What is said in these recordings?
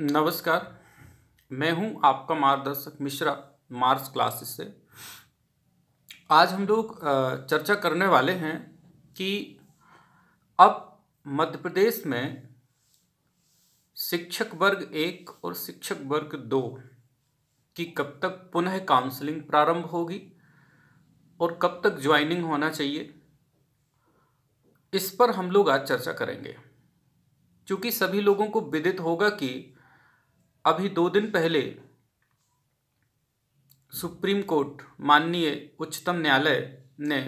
नमस्कार मैं हूं आपका मार्गदर्शक मिश्रा मार्स क्लासेस से आज हम लोग चर्चा करने वाले हैं कि अब मध्य प्रदेश में शिक्षक वर्ग एक और शिक्षक वर्ग दो की कब तक पुनः काउंसलिंग प्रारंभ होगी और कब तक ज्वाइनिंग होना चाहिए इस पर हम लोग आज चर्चा करेंगे क्योंकि सभी लोगों को विदित होगा कि अभी दो दिन पहले सुप्रीम कोर्ट माननीय उच्चतम न्यायालय ने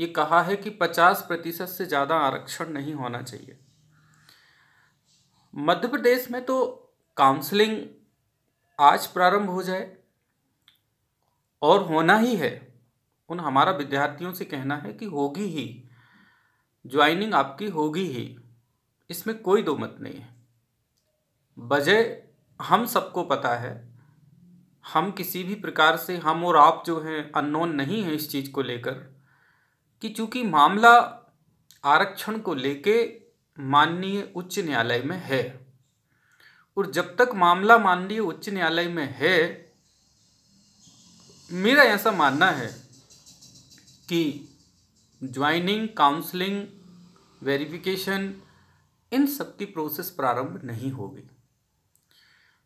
ये कहा है कि 50 प्रतिशत से ज़्यादा आरक्षण नहीं होना चाहिए मध्य प्रदेश में तो काउंसलिंग आज प्रारंभ हो जाए और होना ही है उन हमारा विद्यार्थियों से कहना है कि होगी ही ज्वाइनिंग आपकी होगी ही इसमें कोई दो मत नहीं है वजह हम सबको पता है हम किसी भी प्रकार से हम और आप जो हैं अननोन नहीं हैं इस चीज़ को लेकर कि चूँकि मामला आरक्षण को लेके माननीय उच्च न्यायालय में है और जब तक मामला माननीय उच्च न्यायालय में है मेरा ऐसा मानना है कि ज्वाइनिंग काउंसलिंग वेरिफिकेशन इन सब की प्रोसेस प्रारंभ नहीं होगी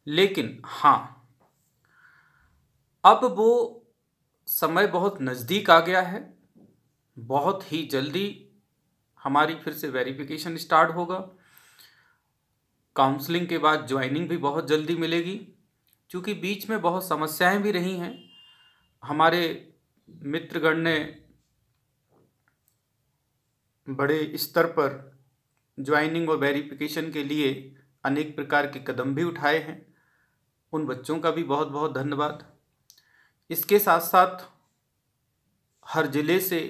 लेकिन हाँ अब वो समय बहुत नज़दीक आ गया है बहुत ही जल्दी हमारी फिर से वेरिफिकेशन स्टार्ट होगा काउंसलिंग के बाद ज्वाइनिंग भी बहुत जल्दी मिलेगी क्योंकि बीच में बहुत समस्याएं भी रही हैं हमारे मित्रगण ने बड़े स्तर पर ज्वाइनिंग और वेरिफिकेशन के लिए अनेक प्रकार के कदम भी उठाए हैं उन बच्चों का भी बहुत बहुत धन्यवाद इसके साथ साथ हर ज़िले से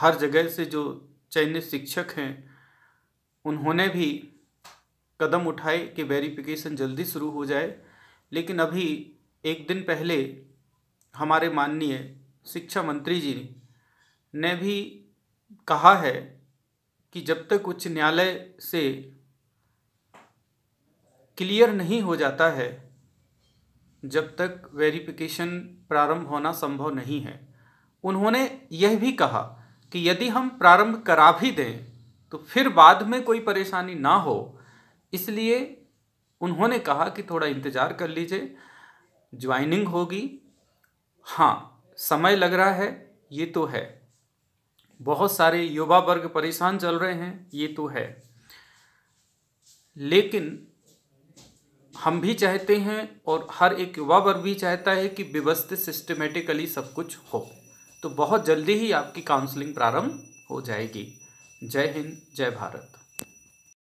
हर जगह से जो चयनित शिक्षक हैं उन्होंने भी कदम उठाए कि वेरिफिकेशन जल्दी शुरू हो जाए लेकिन अभी एक दिन पहले हमारे माननीय शिक्षा मंत्री जी ने भी कहा है कि जब तक उच्च न्यायालय से क्लियर नहीं हो जाता है जब तक वेरिफिकेशन प्रारंभ होना संभव नहीं है उन्होंने यह भी कहा कि यदि हम प्रारंभ करा भी दें तो फिर बाद में कोई परेशानी ना हो इसलिए उन्होंने कहा कि थोड़ा इंतज़ार कर लीजिए ज्वाइनिंग होगी हाँ समय लग रहा है ये तो है बहुत सारे युवा वर्ग परेशान चल रहे हैं ये तो है लेकिन हम भी चाहते हैं और हर एक युवा वर्ग भी चाहता है कि व्यवस्थित सिस्टमेटिकली सब कुछ हो तो बहुत जल्दी ही आपकी काउंसलिंग प्रारंभ हो जाएगी जय हिंद जय भारत